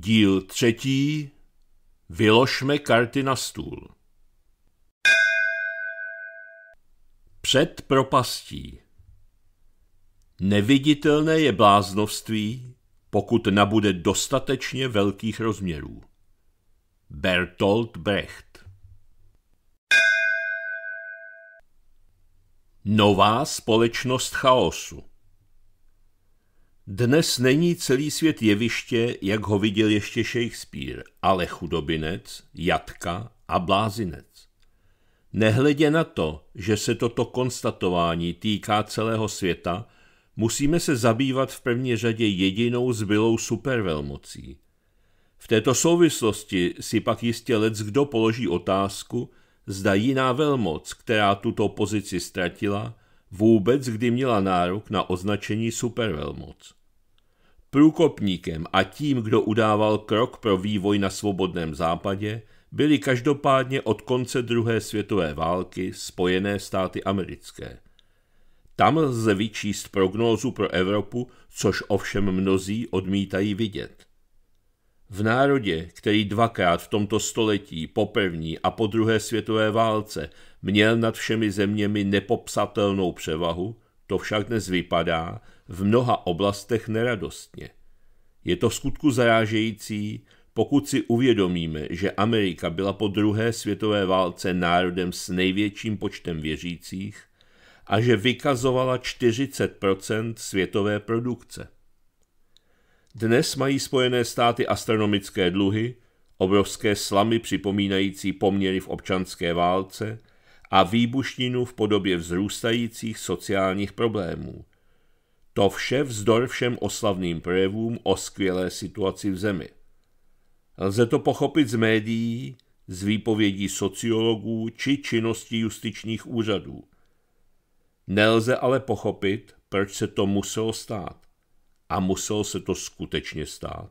Díl třetí. Vyložme karty na stůl. Před propastí. Neviditelné je bláznovství, pokud nabude dostatečně velkých rozměrů. Bertolt Brecht Nová společnost chaosu dnes není celý svět jeviště, jak ho viděl ještě Shakespeare, ale chudobinec, jatka a blázinec. Nehledě na to, že se toto konstatování týká celého světa, musíme se zabývat v první řadě jedinou zbylou supervelmocí. V této souvislosti si pak jistě lec kdo položí otázku, zda jiná velmoc, která tuto pozici ztratila, vůbec kdy měla nárok na označení supervelmoc. Průkopníkem a tím, kdo udával krok pro vývoj na svobodném západě, byly každopádně od konce druhé světové války Spojené státy americké. Tam lze vyčíst prognózu pro Evropu, což ovšem mnozí odmítají vidět. V národě, který dvakrát v tomto století po první a po druhé světové válce měl nad všemi zeměmi nepopsatelnou převahu, to však dnes vypadá, v mnoha oblastech neradostně. Je to v skutku zarážející, pokud si uvědomíme, že Amerika byla po druhé světové válce národem s největším počtem věřících a že vykazovala 40 světové produkce. Dnes mají Spojené státy astronomické dluhy, obrovské slamy připomínající poměry v občanské válce a výbušninu v podobě vzrůstajících sociálních problémů, to vše vzdor všem oslavným projevům o skvělé situaci v zemi. Lze to pochopit z médií, z výpovědí sociologů či činnosti justičních úřadů. Nelze ale pochopit, proč se to muselo stát. A muselo se to skutečně stát.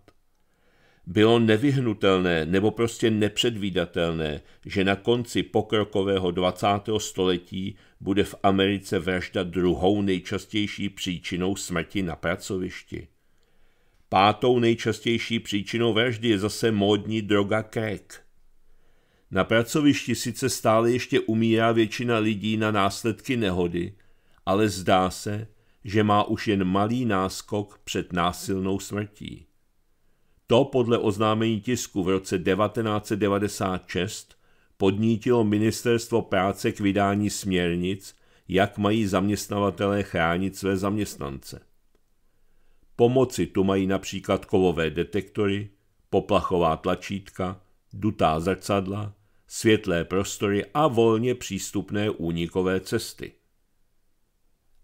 Bylo nevyhnutelné nebo prostě nepředvídatelné, že na konci pokrokového 20. století bude v Americe vražda druhou nejčastější příčinou smrti na pracovišti. Pátou nejčastější příčinou vraždy je zase módní droga krek. Na pracovišti sice stále ještě umírá většina lidí na následky nehody, ale zdá se, že má už jen malý náskok před násilnou smrtí. To podle oznámení tisku v roce 1996 podnítilo Ministerstvo práce k vydání směrnic, jak mají zaměstnavatelé chránit své zaměstnance. Pomoci tu mají například kovové detektory, poplachová tlačítka, dutá zrcadla, světlé prostory a volně přístupné únikové cesty.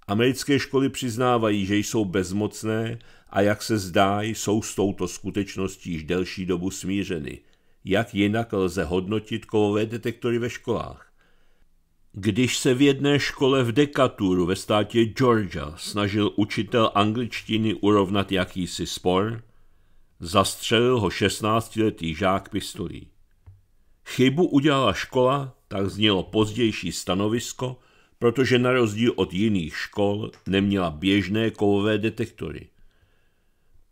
Americké školy přiznávají, že jsou bezmocné a jak se zdá, jsou s touto skutečností již delší dobu smířeny – jak jinak lze hodnotit kovové detektory ve školách? Když se v jedné škole v Dekaturu ve státě Georgia snažil učitel angličtiny urovnat jakýsi spor, zastřelil ho 16-letý žák pistolí. Chybu udělala škola, tak znělo pozdější stanovisko, protože na rozdíl od jiných škol neměla běžné kovové detektory.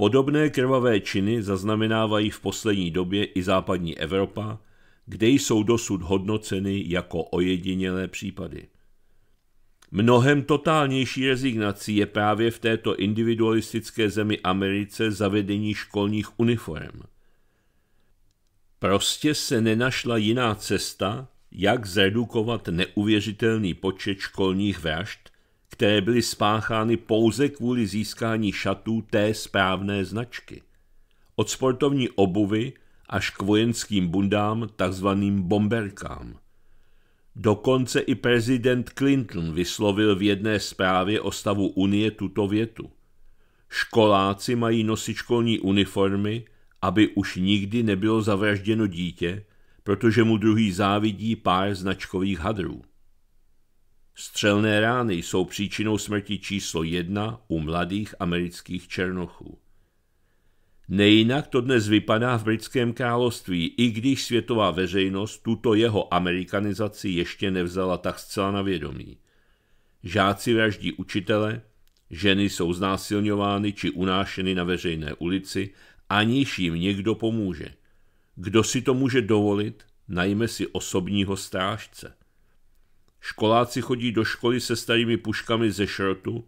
Podobné krvavé činy zaznamenávají v poslední době i západní Evropa, kde jsou dosud hodnoceny jako ojedinělé případy. Mnohem totálnější rezignací je právě v této individualistické zemi Americe zavedení školních uniform. Prostě se nenašla jiná cesta, jak zredukovat neuvěřitelný počet školních vražd, které byly spáchány pouze kvůli získání šatů té správné značky. Od sportovní obuvy až k vojenským bundám, takzvaným bomberkám. Dokonce i prezident Clinton vyslovil v jedné zprávě o stavu Unie tuto větu. Školáci mají nosit školní uniformy, aby už nikdy nebylo zavražděno dítě, protože mu druhý závidí pár značkových hadrů. Střelné rány jsou příčinou smrti číslo jedna u mladých amerických černochů. Nejinak to dnes vypadá v britském království, i když světová veřejnost tuto jeho amerikanizaci ještě nevzala tak zcela na vědomí. Žáci vraždí učitele, ženy jsou znásilňovány či unášeny na veřejné ulici, aniž jim někdo pomůže. Kdo si to může dovolit, najme si osobního strážce. Školáci chodí do školy se starými puškami ze šrotu,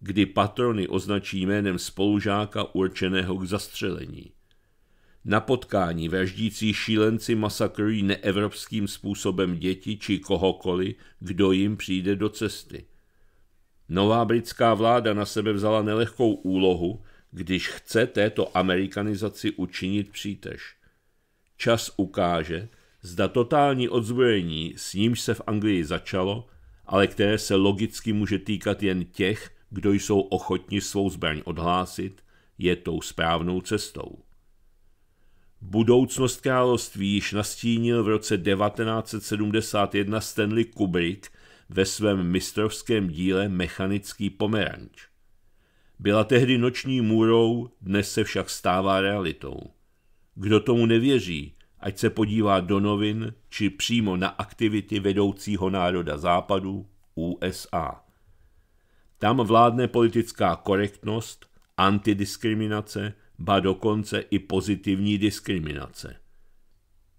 kdy patrony označí jménem spolužáka určeného k zastřelení. Na potkání vraždící šílenci masakrují neevropským způsobem děti či kohokoliv, kdo jim přijde do cesty. Nová britská vláda na sebe vzala nelehkou úlohu, když chce této amerikanizaci učinit přítež. Čas ukáže, zda totální odzbrojení, s nímž se v Anglii začalo, ale které se logicky může týkat jen těch, kdo jsou ochotni svou zbraň odhlásit, je tou správnou cestou. Budoucnost království již nastínil v roce 1971 Stanley Kubrick ve svém mistrovském díle Mechanický pomeranč. Byla tehdy noční můrou, dnes se však stává realitou. Kdo tomu nevěří, ať se podívá do novin či přímo na aktivity vedoucího národa západu USA. Tam vládne politická korektnost, antidiskriminace, ba dokonce i pozitivní diskriminace.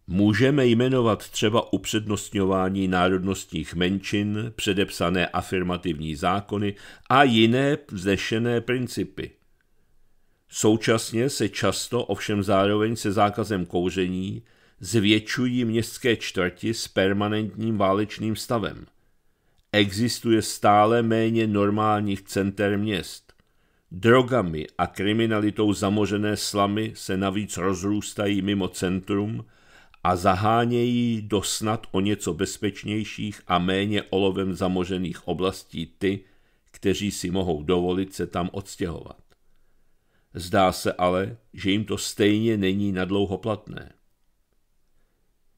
Můžeme jmenovat třeba upřednostňování národnostních menšin, předepsané afirmativní zákony a jiné vznešené principy. Současně se často ovšem zároveň se zákazem kouření zvětšují městské čtvrti s permanentním válečným stavem. Existuje stále méně normálních center měst. Drogami a kriminalitou zamořené slamy se navíc rozrůstají mimo centrum a zahánějí do snad o něco bezpečnějších a méně olovem zamořených oblastí ty, kteří si mohou dovolit se tam odstěhovat. Zdá se ale, že jim to stejně není nadlouho platné.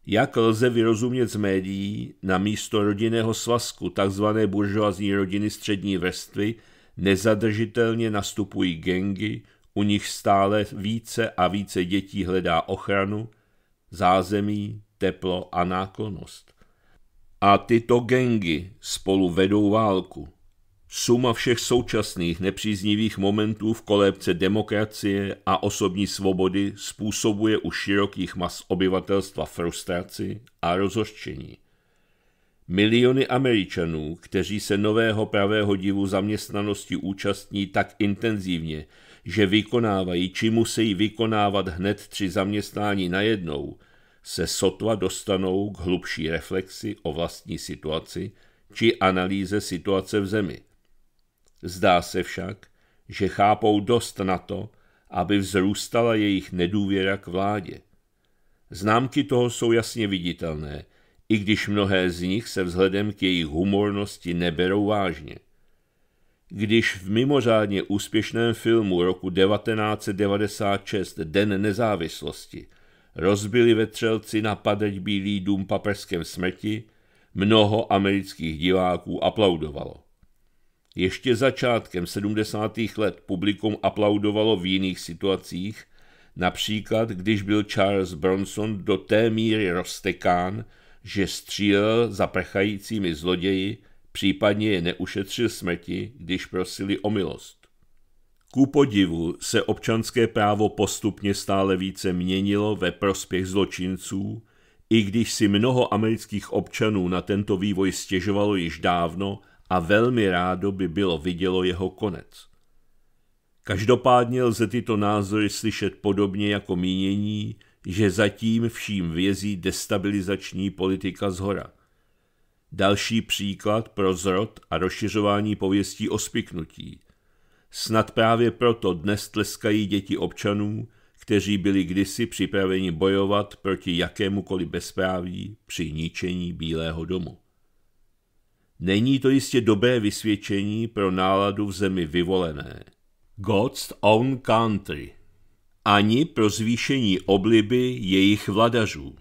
Jak lze vyrozumět z médií, na místo rodinného svazku tzv. buržoazní rodiny střední vrstvy nezadržitelně nastupují gengy, u nich stále více a více dětí hledá ochranu, zázemí, teplo a náklonost. A tyto gengy spolu vedou válku. Suma všech současných nepříznivých momentů v kolébce demokracie a osobní svobody způsobuje u širokých mas obyvatelstva frustraci a rozhořčení. Miliony Američanů, kteří se nového pravého divu zaměstnanosti účastní tak intenzivně, že vykonávají či musí vykonávat hned tři zaměstnání najednou, se sotva dostanou k hlubší reflexi o vlastní situaci či analýze situace v zemi. Zdá se však, že chápou dost na to, aby vzrůstala jejich nedůvěra k vládě. Známky toho jsou jasně viditelné, i když mnohé z nich se vzhledem k jejich humornosti neberou vážně. Když v mimořádně úspěšném filmu roku 1996 Den nezávislosti rozbili vetřelci na padeť Bílý dům papežském smrti, mnoho amerických diváků aplaudovalo. Ještě začátkem 70. let publikum aplaudovalo v jiných situacích, například když byl Charles Bronson do té míry roztekán, že střílel za prchajícími zloději, případně je neušetřil smrti, když prosili o milost. Ku podivu se občanské právo postupně stále více měnilo ve prospěch zločinců, i když si mnoho amerických občanů na tento vývoj stěžovalo již dávno a velmi rádo by bylo vidělo jeho konec. Každopádně lze tyto názory slyšet podobně jako mínění, že zatím vším vězí destabilizační politika zhora. Další příklad pro zrod a rozšiřování pověstí o spiknutí. Snad právě proto dnes tleskají děti občanů, kteří byli kdysi připraveni bojovat proti jakémukoliv bezpráví při ničení Bílého domu. Není to jistě dobré vysvědčení pro náladu v zemi vyvolené. God's own country. Ani pro zvýšení obliby jejich vladařů.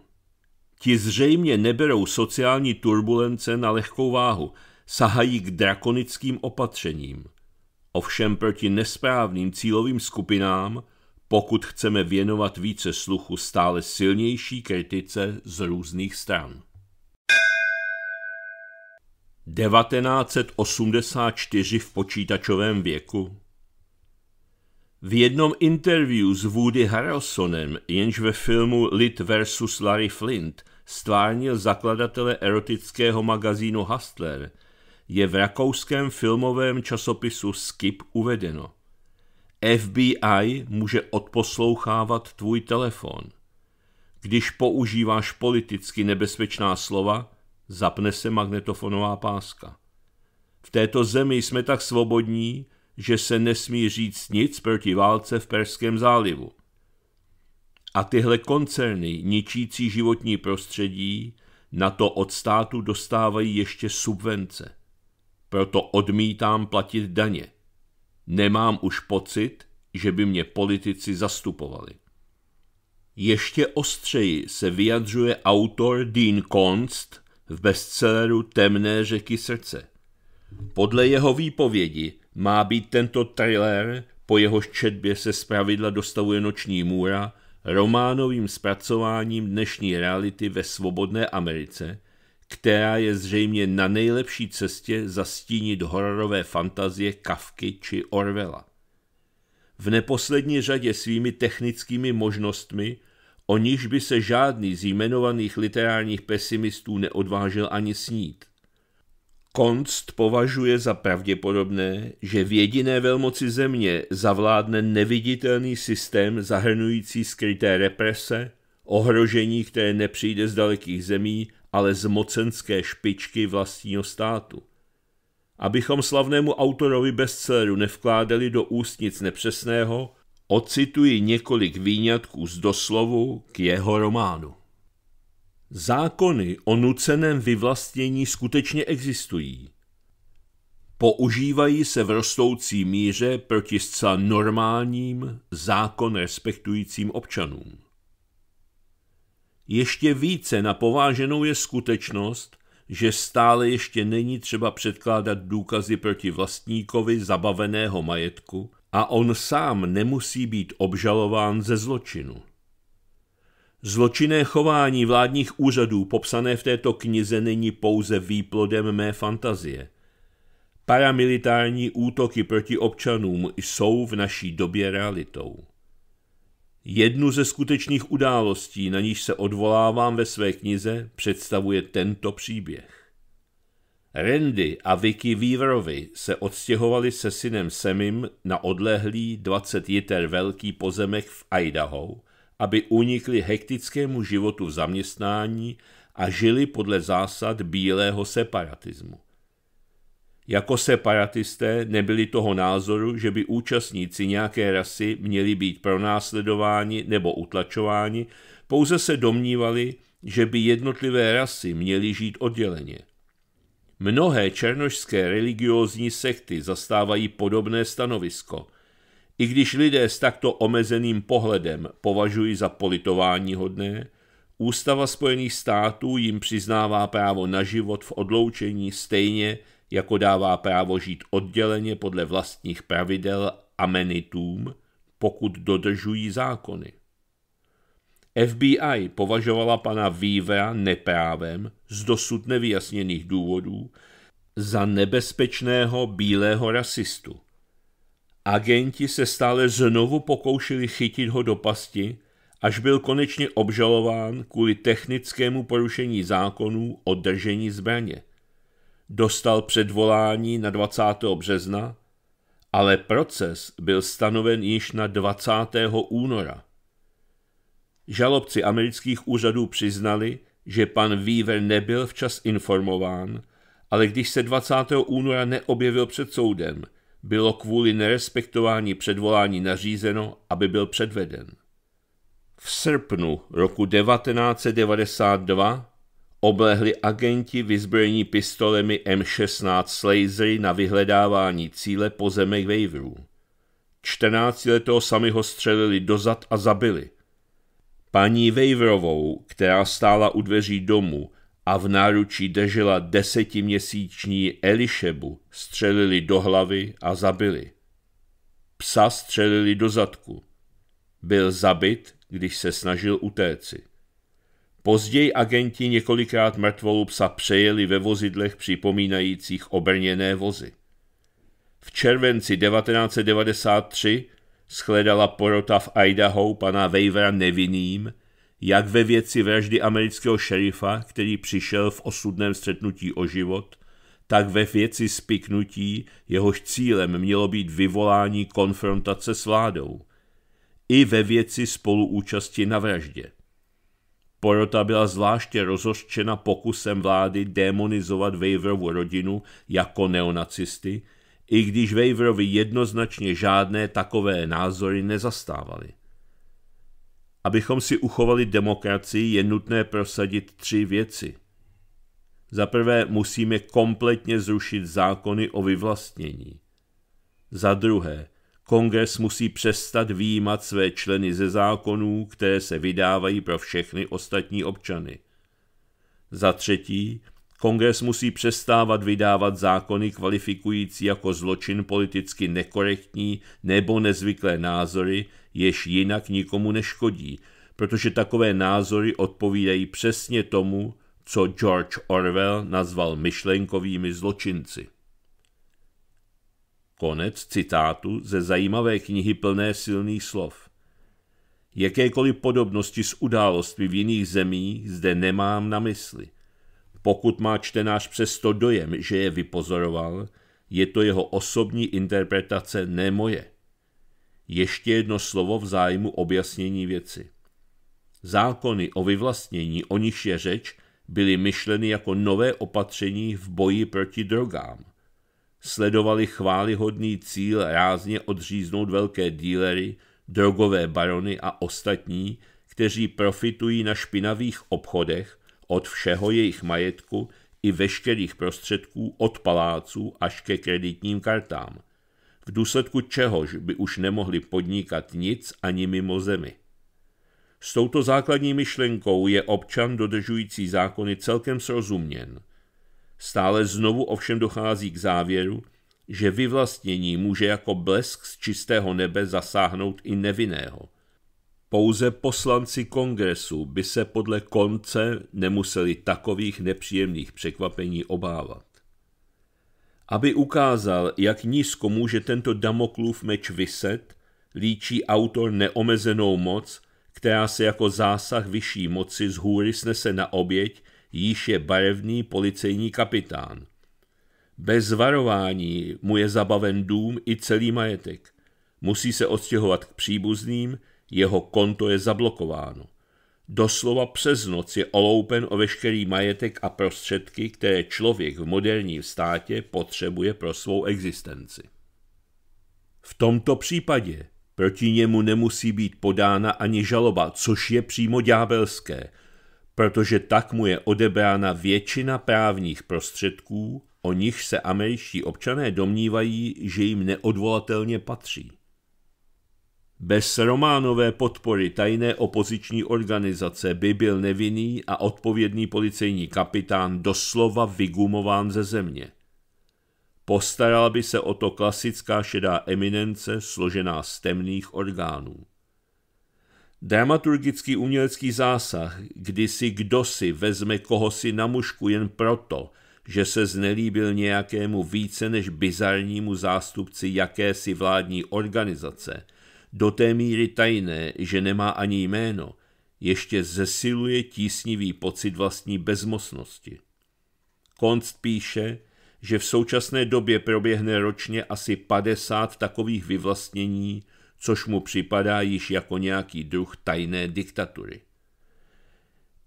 Ti zřejmě neberou sociální turbulence na lehkou váhu, sahají k drakonickým opatřením. Ovšem proti nesprávným cílovým skupinám, pokud chceme věnovat více sluchu stále silnější kritice z různých stran. 1984 v počítačovém věku? V jednom interview s Woody Harrelsonem, jenž ve filmu Lit versus Larry Flint stvárnil zakladatele erotického magazínu Hustler, je v rakouském filmovém časopisu Skip uvedeno. FBI může odposlouchávat tvůj telefon. Když používáš politicky nebezpečná slova, zapne se magnetofonová páska. V této zemi jsme tak svobodní, že se nesmí říct nic proti válce v Perském zálivu. A tyhle koncerny, ničící životní prostředí, na to od státu dostávají ještě subvence. Proto odmítám platit daně. Nemám už pocit, že by mě politici zastupovali. Ještě ostřeji se vyjadřuje autor Dean Konst v bestselleru Temné řeky srdce. Podle jeho výpovědi má být tento trailer, po jeho četbě se zpravidla dostavuje noční můra, románovým zpracováním dnešní reality ve svobodné Americe, která je zřejmě na nejlepší cestě zastínit hororové fantazie Kafky či Orvela. V neposlední řadě svými technickými možnostmi o níž by se žádný z jmenovaných literárních pesimistů neodvážil ani snít. Konst považuje za pravděpodobné, že v jediné velmoci země zavládne neviditelný systém zahrnující skryté represe, ohrožení, které nepřijde z dalekých zemí, ale z mocenské špičky vlastního státu. Abychom slavnému autorovi bestselleru nevkládali do úst nic nepřesného, Ocituji několik výňatků z doslovu k jeho románu. Zákony o nuceném vyvlastnění skutečně existují. Používají se v rostoucí míře proti zcela normálním, zákon respektujícím občanům. Ještě více na pováženou je skutečnost, že stále ještě není třeba předkládat důkazy proti vlastníkovi zabaveného majetku, a on sám nemusí být obžalován ze zločinu. Zločinné chování vládních úřadů popsané v této knize není pouze výplodem mé fantazie. Paramilitární útoky proti občanům jsou v naší době realitou. Jednu ze skutečných událostí, na níž se odvolávám ve své knize, představuje tento příběh. Randy a Vicky Weaverovi se odstěhovali se synem Semim na odlehlý 20 jiter velký pozemek v Idaho, aby unikli hektickému životu v zaměstnání a žili podle zásad bílého separatismu. Jako separatisté nebyli toho názoru, že by účastníci nějaké rasy měli být pronásledováni nebo utlačováni, pouze se domnívali, že by jednotlivé rasy měly žít odděleně – Mnohé černožské religiózní sekty zastávají podobné stanovisko, i když lidé s takto omezeným pohledem považují za politování hodné, Ústava Spojených států jim přiznává právo na život v odloučení stejně, jako dává právo žít odděleně podle vlastních pravidel amenitům, pokud dodržují zákony. FBI považovala pana Vívea neprávem z dosud nevyjasněných důvodů za nebezpečného bílého rasistu. Agenti se stále znovu pokoušeli chytit ho do pasti, až byl konečně obžalován kvůli technickému porušení zákonů o držení zbraně. Dostal předvolání na 20. března, ale proces byl stanoven již na 20. února. Žalobci amerických úřadů přiznali, že pan Weaver nebyl včas informován, ale když se 20. února neobjevil před soudem, bylo kvůli nerespektování předvolání nařízeno, aby byl předveden. V srpnu roku 1992 oblehli agenti vyzbrojení pistolemi M16 Slazery na vyhledávání cíle po zemi Waverů. 14-letého sami ho střelili dozad a zabili – Paní Waverovou, která stála u dveří domu a v náručí držela desetiměsíční Elišebu, střelili do hlavy a zabili. Psa střelili do zadku. Byl zabit, když se snažil utéci. Později agenti několikrát mrtvolu psa přejeli ve vozidlech připomínajících obrněné vozy. V červenci 1993 shledala porota v Idaho pana Wavera nevinným, jak ve věci vraždy amerického šerifa, který přišel v osudném střetnutí o život, tak ve věci spiknutí jehož cílem mělo být vyvolání konfrontace s vládou. I ve věci spoluúčasti na vraždě. Porota byla zvláště rozhořčena pokusem vlády demonizovat Waverovu rodinu jako neonacisty, i když Waverovi jednoznačně žádné takové názory nezastávali. Abychom si uchovali demokracii, je nutné prosadit tři věci. Za prvé musíme kompletně zrušit zákony o vyvlastnění. Za druhé, kongres musí přestat výjímat své členy ze zákonů, které se vydávají pro všechny ostatní občany. Za třetí, Kongres musí přestávat vydávat zákony kvalifikující jako zločin politicky nekorektní nebo nezvyklé názory, jež jinak nikomu neškodí, protože takové názory odpovídají přesně tomu, co George Orwell nazval myšlenkovými zločinci. Konec citátu ze zajímavé knihy plné silných slov. Jakékoliv podobnosti s událostmi v jiných zemích zde nemám na mysli – pokud má čtenář přesto dojem, že je vypozoroval, je to jeho osobní interpretace, ne moje. Ještě jedno slovo v zájmu objasnění věci. Zákony o vyvlastnění, o nich je řeč, byly myšleny jako nové opatření v boji proti drogám. Sledovali chválihodný cíl rázně odříznout velké dílery, drogové barony a ostatní, kteří profitují na špinavých obchodech, od všeho jejich majetku i veškerých prostředků od paláců až ke kreditním kartám, v důsledku čehož by už nemohli podnikat nic ani mimo zemi. S touto základní myšlenkou je občan dodržující zákony celkem srozuměn. Stále znovu ovšem dochází k závěru, že vyvlastnění může jako blesk z čistého nebe zasáhnout i nevinného – pouze poslanci kongresu by se podle konce nemuseli takových nepříjemných překvapení obávat. Aby ukázal, jak nízko může tento Damoklův meč vyset, líčí autor neomezenou moc, která se jako zásah vyšší moci z hůry snese na oběť, již je barevný policejní kapitán. Bez varování mu je zabaven dům i celý majetek. Musí se odstěhovat k příbuzným, jeho konto je zablokováno. Doslova přes noc je oloupen o veškerý majetek a prostředky, které člověk v moderním státě potřebuje pro svou existenci. V tomto případě proti němu nemusí být podána ani žaloba, což je přímo ďábelské, protože tak mu je odebrána většina právních prostředků, o nich se američtí občané domnívají, že jim neodvolatelně patří. Bez románové podpory tajné opoziční organizace by byl nevinný a odpovědný policejní kapitán doslova vygumován ze země. Postarala by se o to klasická šedá eminence složená z temných orgánů. Dramaturgický umělecký zásah, kdy si kdo si vezme koho si na mušku jen proto, že se znelíbil nějakému více než bizarnímu zástupci jakési vládní organizace – do té míry tajné, že nemá ani jméno, ještě zesiluje tísnivý pocit vlastní bezmocnosti. Konst píše, že v současné době proběhne ročně asi 50 takových vyvlastnění, což mu připadá již jako nějaký druh tajné diktatury.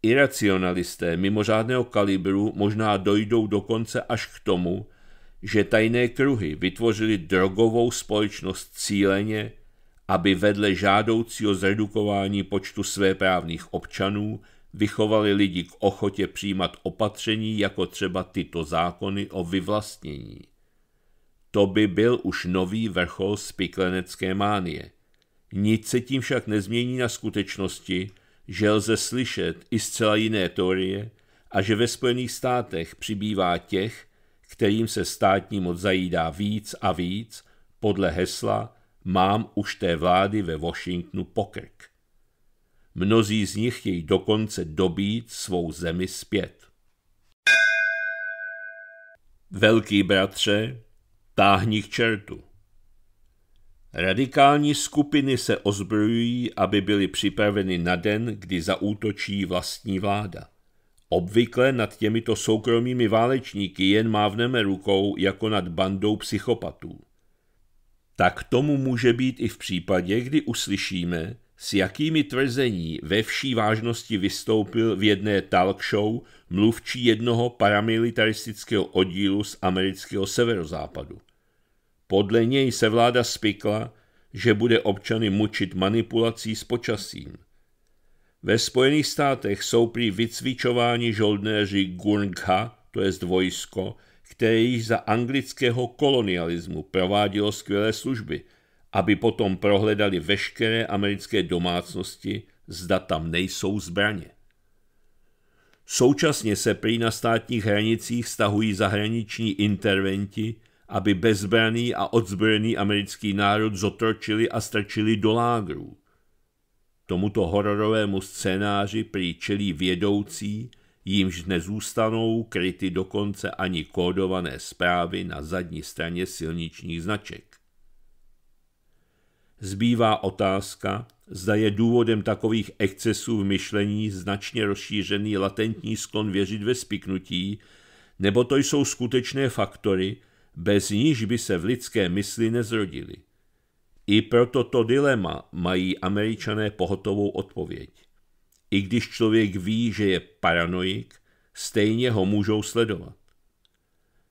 Iracionalisté mimořádného kalibru možná dojdou dokonce až k tomu, že tajné kruhy vytvořily drogovou společnost cíleně aby vedle žádoucího zredukování počtu svéprávných občanů vychovali lidi k ochotě přijímat opatření jako třeba tyto zákony o vyvlastnění. To by byl už nový vrchol spiklenecké mánie. Nic se tím však nezmění na skutečnosti, že lze slyšet i zcela jiné teorie a že ve Spojených státech přibývá těch, kterým se státní moc zajídá víc a víc podle hesla mám už té vlády ve Washingtonu pokrk. Mnozí z nich chtějí dokonce dobít svou zemi zpět. Velký bratře, táhni k čertu. Radikální skupiny se ozbrojují, aby byly připraveny na den, kdy zaútočí vlastní vláda. Obvykle nad těmito soukromými válečníky jen mávneme rukou jako nad bandou psychopatů tak tomu může být i v případě, kdy uslyšíme, s jakými tvrzení ve vší vážnosti vystoupil v jedné talk show mluvčí jednoho paramilitaristického oddílu z amerického severozápadu. Podle něj se vláda spikla, že bude občany mučit manipulací s počasím. Ve Spojených státech jsou prý vycvičováni žoldnéři Gurnkha, to je vojsko, které již za anglického kolonialismu provádělo skvělé služby, aby potom prohledali veškeré americké domácnosti, zda tam nejsou zbraně. Současně se prý na státních hranicích stahují zahraniční interventi, aby bezbraný a odzbrojený americký národ zotročili a strčili do lágrů. Tomuto hororovému scénáři prý čelí vědoucí jímž nezůstanou kryty dokonce ani kódované zprávy na zadní straně silničních značek. Zbývá otázka, zda je důvodem takových excesů v myšlení značně rozšířený latentní sklon věřit ve spiknutí, nebo to jsou skutečné faktory, bez níž by se v lidské mysli nezrodili. I proto to dilema mají američané pohotovou odpověď. I když člověk ví, že je paranoik, stejně ho můžou sledovat.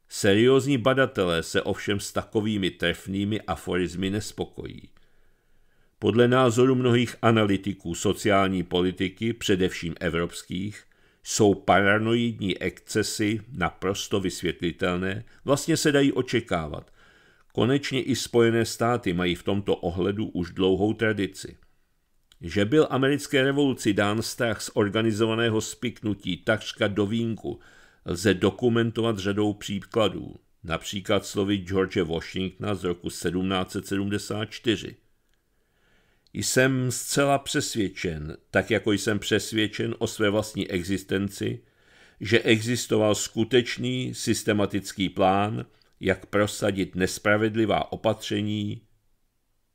Seriózní badatelé se ovšem s takovými trefnými aforizmy nespokojí. Podle názoru mnohých analytiků sociální politiky, především evropských, jsou paranoidní excesy naprosto vysvětlitelné, vlastně se dají očekávat. Konečně i Spojené státy mají v tomto ohledu už dlouhou tradici že byl americké revoluci dán strach z organizovaného spiknutí takřka do vínku, lze dokumentovat řadou příkladů, například slovy George Washingtona z roku 1774. Jsem zcela přesvědčen, tak jako jsem přesvědčen o své vlastní existenci, že existoval skutečný systematický plán, jak prosadit nespravedlivá opatření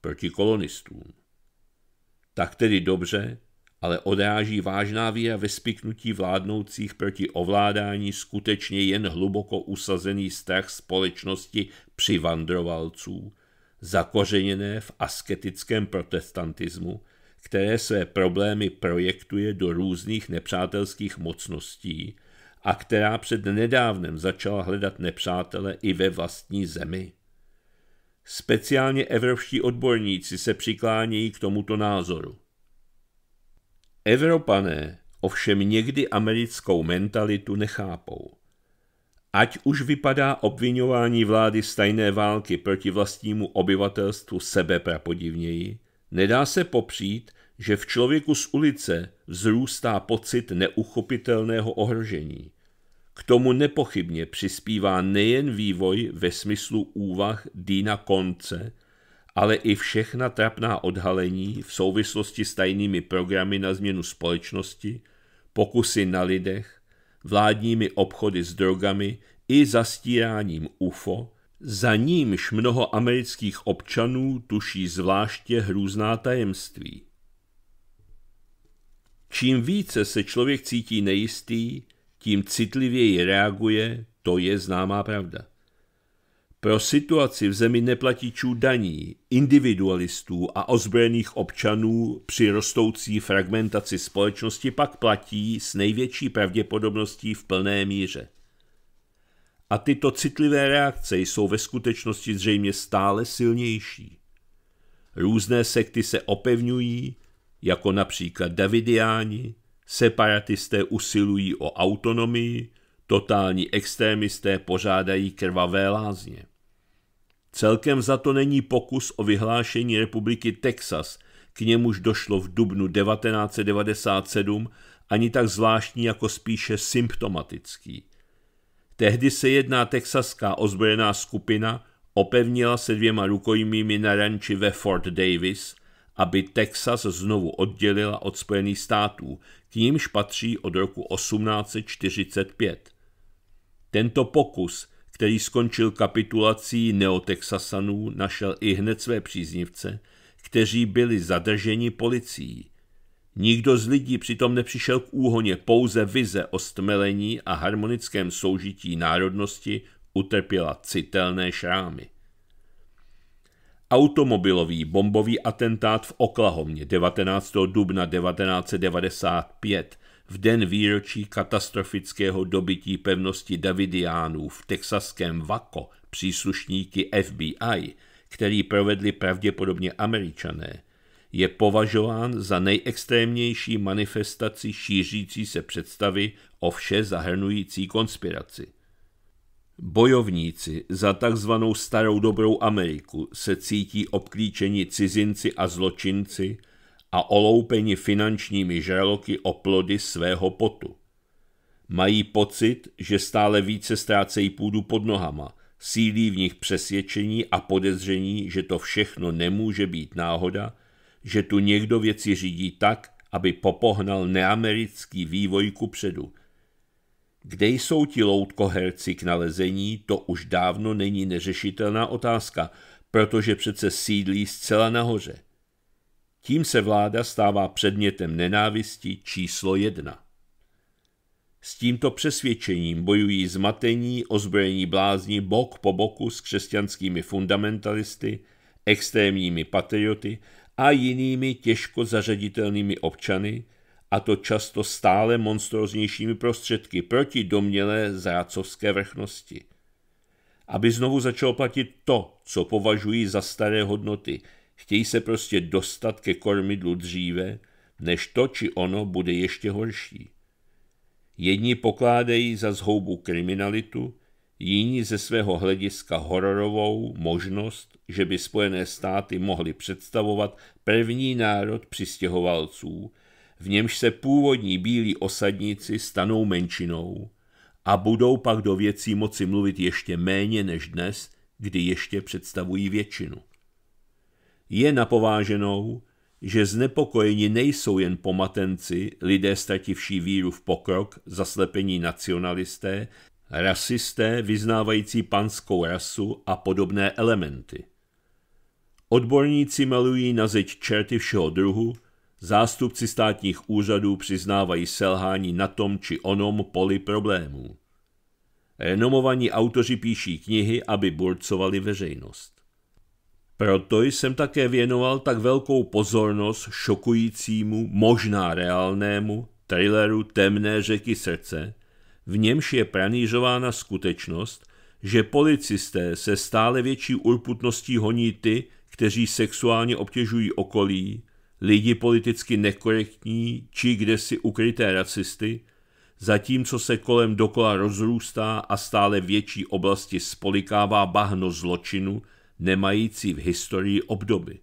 proti kolonistům tak tedy dobře, ale odráží vážná víra ve spiknutí vládnoucích proti ovládání skutečně jen hluboko usazený strach společnosti přivandrovalců, zakořeněné v asketickém protestantismu, které své problémy projektuje do různých nepřátelských mocností a která před nedávnem začala hledat nepřátele i ve vlastní zemi. Speciálně evropští odborníci se přiklánějí k tomuto názoru. Evropané ovšem někdy americkou mentalitu nechápou. Ať už vypadá obvinování vlády z tajné války proti vlastnímu obyvatelstvu sebe prapodivněji, nedá se popřít, že v člověku z ulice vzrůstá pocit neuchopitelného ohrožení. K tomu nepochybně přispívá nejen vývoj ve smyslu úvah Dýna Konce, ale i všechna trapná odhalení v souvislosti s tajnými programy na změnu společnosti, pokusy na lidech, vládními obchody s drogami i zastíráním UFO, za nímž mnoho amerických občanů tuší zvláště hrůzná tajemství. Čím více se člověk cítí nejistý, tím citlivěji reaguje, to je známá pravda. Pro situaci v zemi neplatičů daní, individualistů a ozbrojených občanů při rostoucí fragmentaci společnosti pak platí s největší pravděpodobností v plné míře. A tyto citlivé reakce jsou ve skutečnosti zřejmě stále silnější. Různé sekty se opevňují, jako například Davidiáni, separatisté usilují o autonomii, totální extrémisté pořádají krvavé lázně. Celkem za to není pokus o vyhlášení republiky Texas, k němuž došlo v dubnu 1997, ani tak zvláštní jako spíše symptomatický. Tehdy se jedná texaská ozbrojená skupina opevnila se dvěma rukojmími na ranči ve Fort Davis – aby Texas znovu oddělila od Spojených států, k nímž patří od roku 1845. Tento pokus, který skončil kapitulací neotexasanů, našel i hned své příznivce, kteří byli zadrženi policií. Nikdo z lidí přitom nepřišel k úhoně, pouze vize o stmelení a harmonickém soužití národnosti utrpěla citelné šrámy automobilový bombový atentát v Oklahomě 19. dubna 1995 v den výročí katastrofického dobytí pevnosti Davidiánů v texaském Waco příslušníky FBI, který provedli pravděpodobně američané, je považován za nejextrémnější manifestaci šířící se představy o vše zahrnující konspiraci. Bojovníci za takzvanou starou dobrou Ameriku se cítí obklíčeni cizinci a zločinci a oloupeni finančními žraloky o plody svého potu. Mají pocit, že stále více ztrácejí půdu pod nohama, sílí v nich přesvědčení a podezření, že to všechno nemůže být náhoda, že tu někdo věci řídí tak, aby popohnal neamerický vývoj předu. Kde jsou ti loutkoherci k nalezení, to už dávno není neřešitelná otázka, protože přece sídlí zcela nahoře. Tím se vláda stává předmětem nenávisti číslo jedna. S tímto přesvědčením bojují zmatení, ozbrojení blázni bok po boku s křesťanskými fundamentalisty, extrémními patrioty a jinými těžko zařaditelnými občany, a to často stále monstroznějšími prostředky proti domnělé zrácovské vrchnosti. Aby znovu začal platit to, co považují za staré hodnoty, chtějí se prostě dostat ke kormidlu dříve, než to či ono bude ještě horší. Jedni pokládají za zhoubu kriminalitu, jiní ze svého hlediska hororovou možnost, že by Spojené státy mohly představovat první národ přistěhovalců, v němž se původní bílí osadníci stanou menšinou a budou pak do věcí moci mluvit ještě méně než dnes, kdy ještě představují většinu. Je napováženou, že znepokojeni nejsou jen pomatenci, lidé stativší víru v pokrok, zaslepení nacionalisté, rasisté vyznávající panskou rasu a podobné elementy. Odborníci malují na zeď čerty všeho druhu, Zástupci státních úřadů přiznávají selhání na tom či onom poli problémů. Renomovaní autoři píší knihy, aby burcovali veřejnost. Proto jsem také věnoval tak velkou pozornost šokujícímu, možná reálnému thrilleru Temné řeky srdce, v němž je pranířována skutečnost, že policisté se stále větší urputností honí ty, kteří sexuálně obtěžují okolí, lidi politicky nekorektní či kde si ukryté racisty, zatímco se kolem dokola rozrůstá a stále větší oblasti spolikává bahno zločinu, nemající v historii obdoby.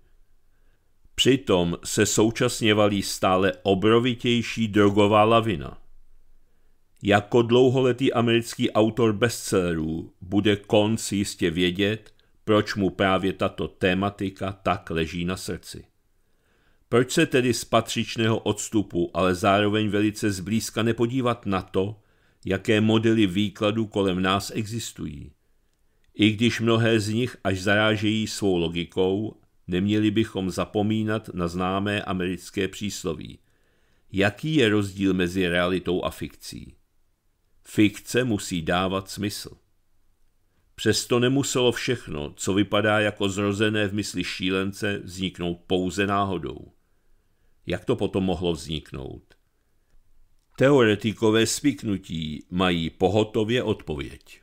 Přitom se současně valí stále obrovitější drogová lavina. Jako dlouholetý americký autor bestsellerů bude Konc jistě vědět, proč mu právě tato tématika tak leží na srdci. Proč se tedy z patřičného odstupu, ale zároveň velice zblízka nepodívat na to, jaké modely výkladu kolem nás existují? I když mnohé z nich až zarážejí svou logikou, neměli bychom zapomínat na známé americké přísloví. Jaký je rozdíl mezi realitou a fikcí? Fikce musí dávat smysl. Přesto nemuselo všechno, co vypadá jako zrozené v mysli šílence, vzniknout pouze náhodou. Jak to potom mohlo vzniknout? Teoretikové spiknutí mají pohotově odpověď.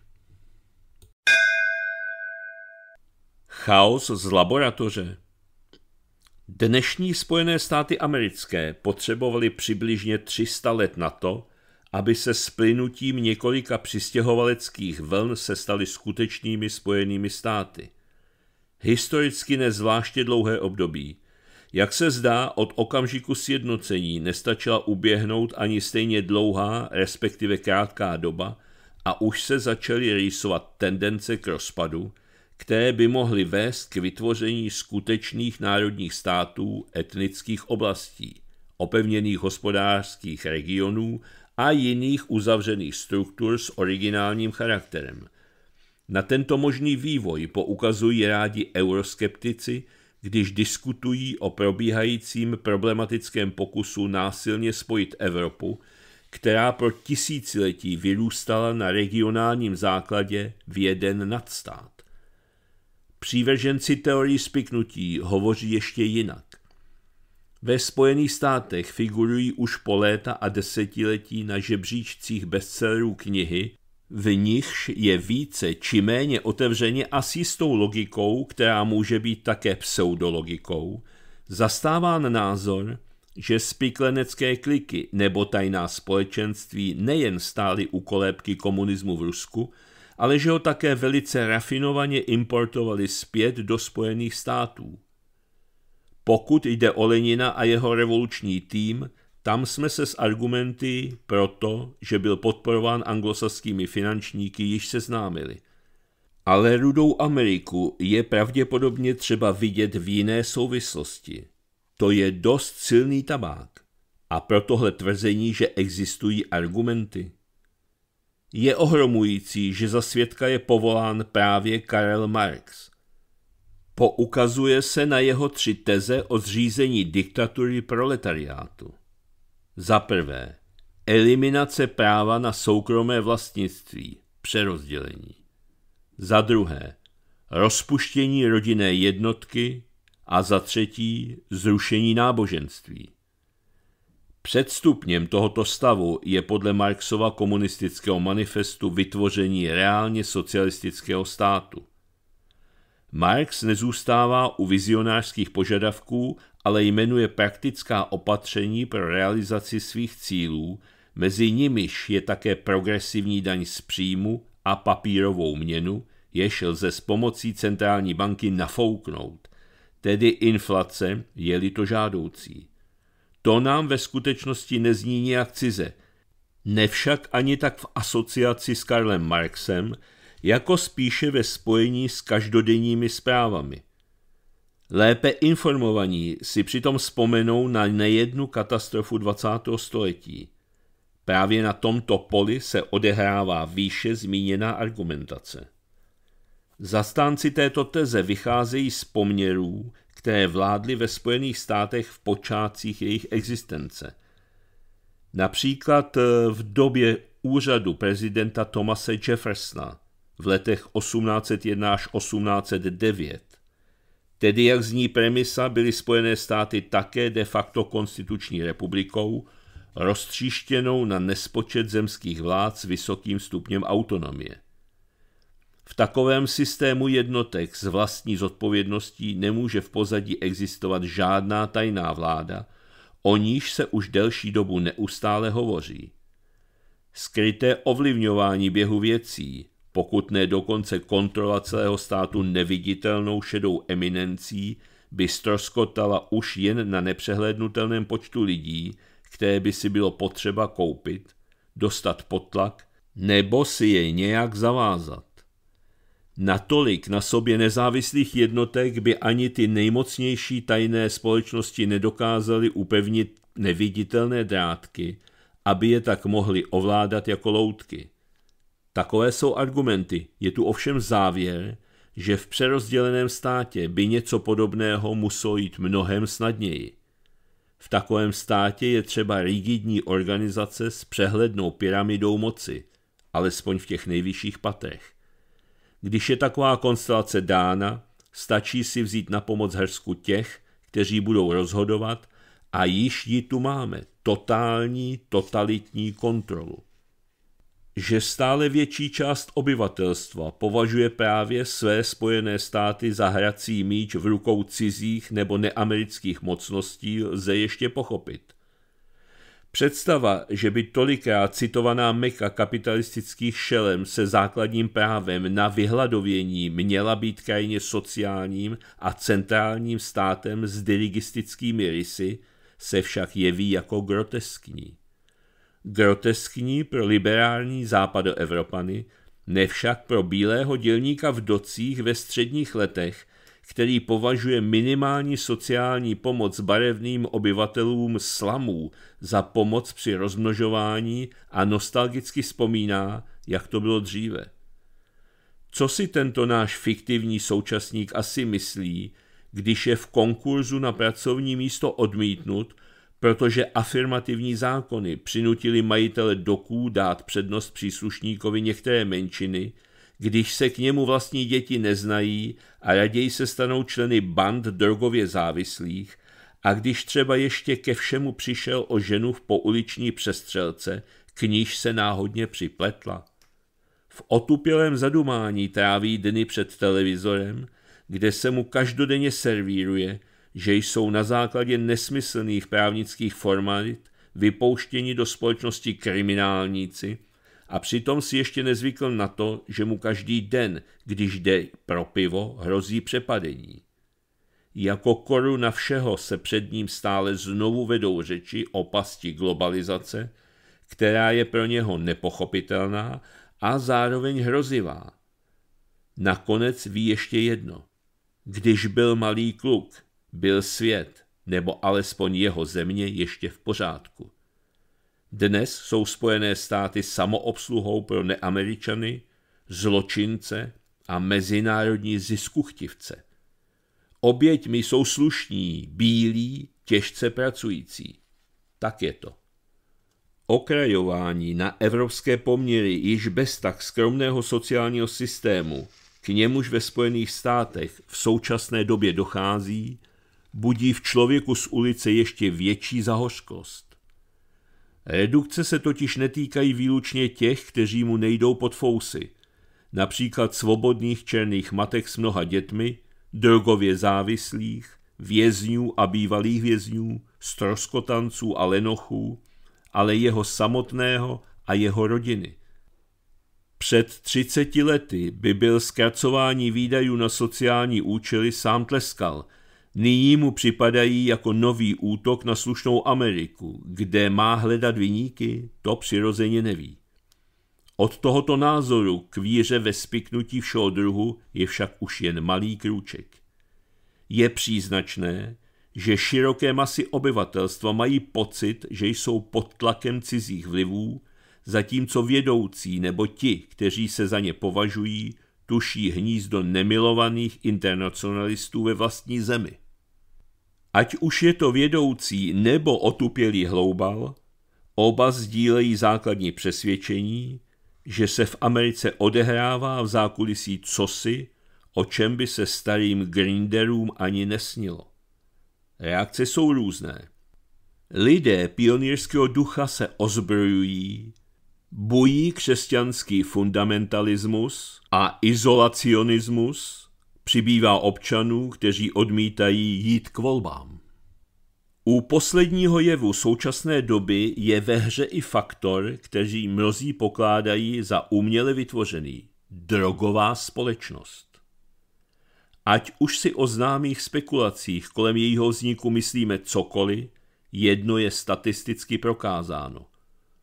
Chaos z laboratoře. Dnešní Spojené státy americké potřebovaly přibližně 300 let na to, aby se splynutím několika přistěhovaleckých vln se staly skutečnými spojenými státy. Historicky nezvláště dlouhé období – jak se zdá, od okamžiku sjednocení nestačila uběhnout ani stejně dlouhá, respektive krátká doba a už se začaly rýsovat tendence k rozpadu, které by mohly vést k vytvoření skutečných národních států etnických oblastí, opevněných hospodářských regionů a jiných uzavřených struktur s originálním charakterem. Na tento možný vývoj poukazují rádi euroskeptici, když diskutují o probíhajícím problematickém pokusu násilně spojit Evropu, která pro tisíciletí vyrůstala na regionálním základě v jeden nadstát. Přívrženci teorii spiknutí hovoří ještě jinak. Ve Spojených státech figurují už po léta a desetiletí na žebříčcích bestsellerů knihy, v nichž je více či méně otevřeně a s jistou logikou, která může být také pseudologikou, zastáván názor, že spiklenecké kliky nebo tajná společenství nejen stály u kolébky komunismu v Rusku, ale že ho také velice rafinovaně importovali zpět do Spojených států. Pokud jde o Lenina a jeho revoluční tým, tam jsme se s argumenty proto, že byl podporován anglosaskými finančníky, již seznámili. Ale rudou Ameriku je pravděpodobně třeba vidět v jiné souvislosti. To je dost silný tabák. A pro tohle tvrzení, že existují argumenty. Je ohromující, že za světka je povolán právě Karel Marx. Poukazuje se na jeho tři teze o zřízení diktatury proletariátu. Za prvé, eliminace práva na soukromé vlastnictví, přerozdělení. Za druhé, rozpuštění rodinné jednotky a za třetí zrušení náboženství. Předstupněm tohoto stavu je podle Marxova komunistického manifestu vytvoření reálně socialistického státu. Marx nezůstává u vizionářských požadavků ale jmenuje praktická opatření pro realizaci svých cílů, mezi nimiž je také progresivní daň z příjmu a papírovou měnu, jež lze s pomocí centrální banky nafouknout, tedy inflace, je-li to žádoucí. To nám ve skutečnosti nezní nijak cize, nevšak ani tak v asociaci s Karlem Marxem, jako spíše ve spojení s každodenními zprávami – Lépe informovaní si přitom vzpomenou na nejednu katastrofu 20. století. Právě na tomto poli se odehrává výše zmíněná argumentace. Zastánci této teze vycházejí z poměrů, které vládly ve Spojených státech v počátcích jejich existence. Například eh, v době úřadu prezidenta Thomase Jeffersona v letech 1801 až 1809 tedy jak zní premisa, byly Spojené státy také de facto konstituční republikou, roztříštěnou na nespočet zemských vlád s vysokým stupněm autonomie. V takovém systému jednotek s vlastní zodpovědností nemůže v pozadí existovat žádná tajná vláda, o níž se už delší dobu neustále hovoří. Skryté ovlivňování běhu věcí, pokud ne dokonce kontrola celého státu neviditelnou šedou eminencí, by stroskotala už jen na nepřehlednutelném počtu lidí, které by si bylo potřeba koupit, dostat pod tlak nebo si je nějak zavázat. Natolik na sobě nezávislých jednotek by ani ty nejmocnější tajné společnosti nedokázaly upevnit neviditelné drátky, aby je tak mohly ovládat jako loutky. Takové jsou argumenty. Je tu ovšem závěr, že v přerozděleném státě by něco podobného muselo jít mnohem snadněji. V takovém státě je třeba rigidní organizace s přehlednou pyramidou moci, alespoň v těch nejvyšších patrech. Když je taková konstelace dána, stačí si vzít na pomoc hersku těch, kteří budou rozhodovat a již ji tu máme, totální, totalitní kontrolu že stále větší část obyvatelstva považuje právě své spojené státy za hrací míč v rukou cizích nebo neamerických mocností lze ještě pochopit. Představa, že by tolikrát citovaná meka kapitalistických šelem se základním právem na vyhladovění měla být krajně sociálním a centrálním státem s dirigistickými rysy, se však jeví jako groteskní groteskní pro liberální západoevropany, nevšak pro bílého dělníka v docích ve středních letech, který považuje minimální sociální pomoc barevným obyvatelům slamů za pomoc při rozmnožování a nostalgicky vzpomíná, jak to bylo dříve. Co si tento náš fiktivní současník asi myslí, když je v konkurzu na pracovní místo odmítnut protože afirmativní zákony přinutili majitele doků dát přednost příslušníkovi některé menšiny, když se k němu vlastní děti neznají a raději se stanou členy band drogově závislých a když třeba ještě ke všemu přišel o ženu v pouliční přestřelce, k níž se náhodně připletla. V otupělém zadumání tráví dny před televizorem, kde se mu každodenně servíruje, že jsou na základě nesmyslných právnických formalit vypouštěni do společnosti kriminálníci a přitom si ještě nezvykl na to, že mu každý den, když jde pro pivo, hrozí přepadení. Jako koruna všeho se před ním stále znovu vedou řeči o pasti globalizace, která je pro něho nepochopitelná a zároveň hrozivá. Nakonec ví ještě jedno. Když byl malý kluk, byl svět, nebo alespoň jeho země, ještě v pořádku. Dnes jsou Spojené státy samoobsluhou pro neameričany, zločince a mezinárodní ziskuchtivce. Oběťmi jsou slušní, bílí, těžce pracující. Tak je to. Okrajování na evropské poměry již bez tak skromného sociálního systému, k němuž ve Spojených státech v současné době dochází, budí v člověku z ulice ještě větší zahořkost. Redukce se totiž netýkají výlučně těch, kteří mu nejdou pod fousy, například svobodných černých matek s mnoha dětmi, drogově závislých, vězňů a bývalých vězňů, stroskotanců a lenochů, ale jeho samotného a jeho rodiny. Před 30 lety by byl zkracování výdajů na sociální účely sám tleskal – nyní mu připadají jako nový útok na slušnou Ameriku, kde má hledat viníky, to přirozeně neví. Od tohoto názoru k víře ve spiknutí všeho druhu je však už jen malý krůček. Je příznačné, že široké masy obyvatelstva mají pocit, že jsou pod tlakem cizích vlivů, zatímco vědoucí nebo ti, kteří se za ně považují, tuší hnízdo nemilovaných internacionalistů ve vlastní zemi. Ať už je to vědoucí nebo otupělý hloubal, oba sdílejí základní přesvědčení, že se v Americe odehrává v zákulisí cosi, o čem by se starým grinderům ani nesnilo. Reakce jsou různé. Lidé pionýrského ducha se ozbrojují, bují křesťanský fundamentalismus a izolacionismus, Přibývá občanů, kteří odmítají jít k volbám. U posledního jevu současné doby je ve hře i faktor, který mnozí pokládají za uměle vytvořený – drogová společnost. Ať už si o známých spekulacích kolem jejího vzniku myslíme cokoliv, jedno je statisticky prokázáno.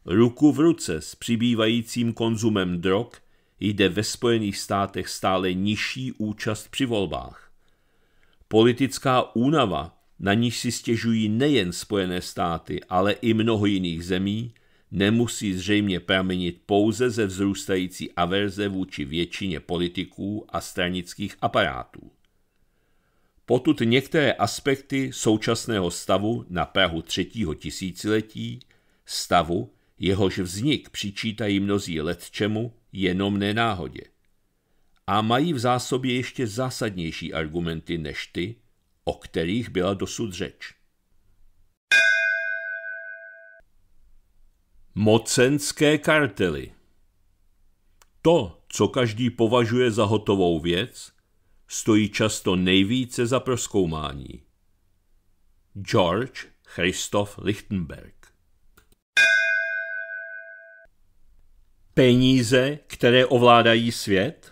Ruku v ruce s přibývajícím konzumem drog jde ve Spojených státech stále nižší účast při volbách. Politická únava, na níž si stěžují nejen Spojené státy, ale i mnoho jiných zemí, nemusí zřejmě pramenit pouze ze vzrůstající averze vůči většině politiků a stranických aparátů. Potud některé aspekty současného stavu na Prahu třetího tisíciletí, stavu, jehož vznik přičítají mnozí letčemu, jenom nenáhodě. A mají v zásobě ještě zásadnější argumenty než ty, o kterých byla dosud řeč. Mocenské kartely To, co každý považuje za hotovou věc, stojí často nejvíce za proskoumání. George Christoph Lichtenberg peníze, které ovládají svět?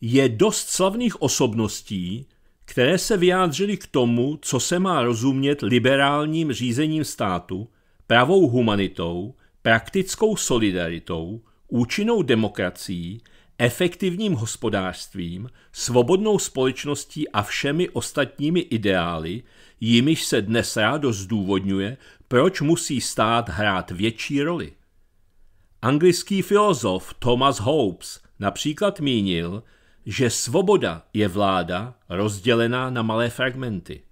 Je dost slavných osobností, které se vyjádřily k tomu, co se má rozumět liberálním řízením státu, pravou humanitou, praktickou solidaritou, účinnou demokracií, efektivním hospodářstvím, svobodnou společností a všemi ostatními ideály, jimiž se dnes rádo zdůvodňuje, proč musí stát hrát větší roli. Anglický filozof Thomas Hobbes například mínil, že svoboda je vláda rozdělená na malé fragmenty.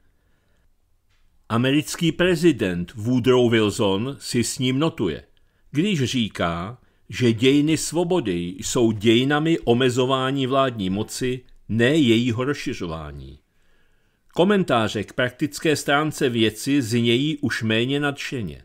Americký prezident Woodrow Wilson si s ním notuje, když říká, že dějiny svobody jsou dějinami omezování vládní moci, ne jejího rozšiřování. Komentáře k praktické stránce věci znějí už méně nadšeně.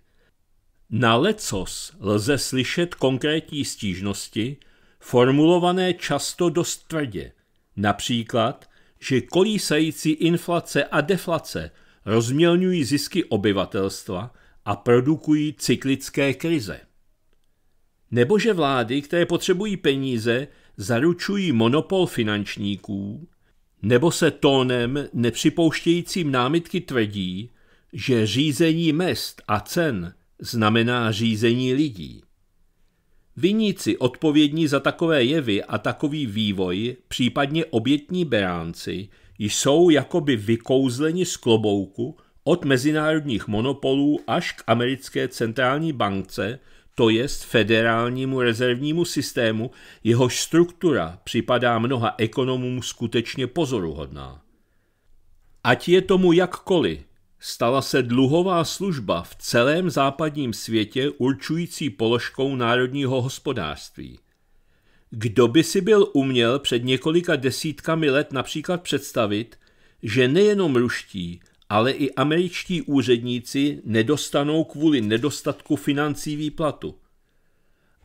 Na lecos lze slyšet konkrétní stížnosti, formulované často dost tvrdě. Například, že kolísající inflace a deflace rozmělňují zisky obyvatelstva a produkují cyklické krize. Nebo že vlády, které potřebují peníze, zaručují monopol finančníků, nebo se tónem nepřipouštějícím námitky tvrdí, že řízení mest a cen znamená řízení lidí. Viníci odpovědní za takové jevy a takový vývoj, případně obětní beránci, jsou jakoby vykouzleni z klobouku od mezinárodních monopolů až k americké centrální bankce, to jest federálnímu rezervnímu systému, jehož struktura připadá mnoha ekonomům skutečně pozoruhodná. Ať je tomu jakkoliv, stala se dluhová služba v celém západním světě určující položkou národního hospodářství. Kdo by si byl uměl před několika desítkami let například představit, že nejenom ruští, ale i američtí úředníci nedostanou kvůli nedostatku financí výplatu.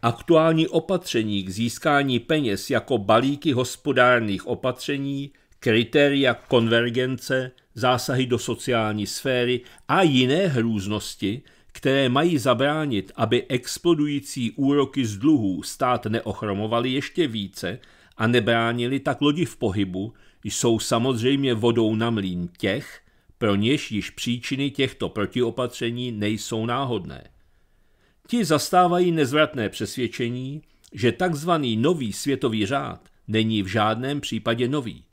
Aktuální opatření k získání peněz jako balíky hospodárných opatření kritéria konvergence, zásahy do sociální sféry a jiné hrůznosti, které mají zabránit, aby explodující úroky z dluhů stát neochromovaly ještě více a nebránili tak lodi v pohybu, jsou samozřejmě vodou na mlín těch, pro něž již příčiny těchto protiopatření nejsou náhodné. Ti zastávají nezvratné přesvědčení, že takzvaný nový světový řád není v žádném případě nový,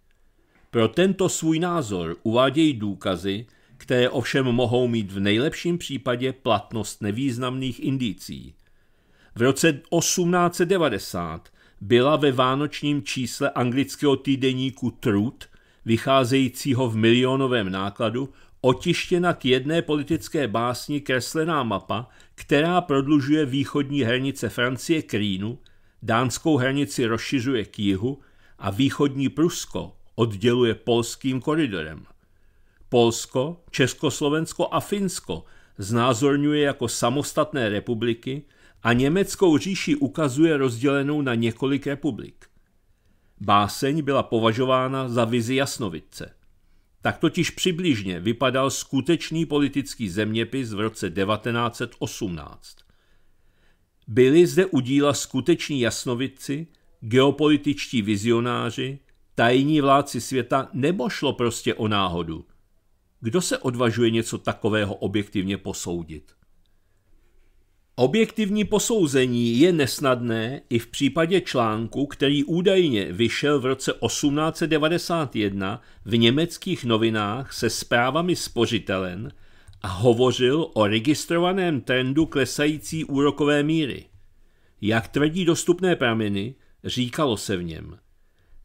pro tento svůj názor uvádějí důkazy, které ovšem mohou mít v nejlepším případě platnost nevýznamných indicí. V roce 1890 byla ve vánočním čísle anglického týdeníku Truth, vycházejícího v milionovém nákladu, otištěna k jedné politické básni kreslená mapa, která prodlužuje východní hranice Francie k Rínu, dánskou hranici rozšiřuje k jihu a východní Prusko odděluje polským koridorem. Polsko, Československo a Finsko znázorňuje jako samostatné republiky a německou říši ukazuje rozdělenou na několik republik. Báseň byla považována za vizi jasnovidce. Tak totiž přibližně vypadal skutečný politický zeměpis v roce 1918. Byli zde udíla skuteční jasnovidci, geopolitičtí vizionáři, tajní vládci světa nebo šlo prostě o náhodu? Kdo se odvažuje něco takového objektivně posoudit? Objektivní posouzení je nesnadné i v případě článku, který údajně vyšel v roce 1891 v německých novinách se zprávami spořitelen a hovořil o registrovaném trendu klesající úrokové míry. Jak tvrdí dostupné prameny, říkalo se v něm.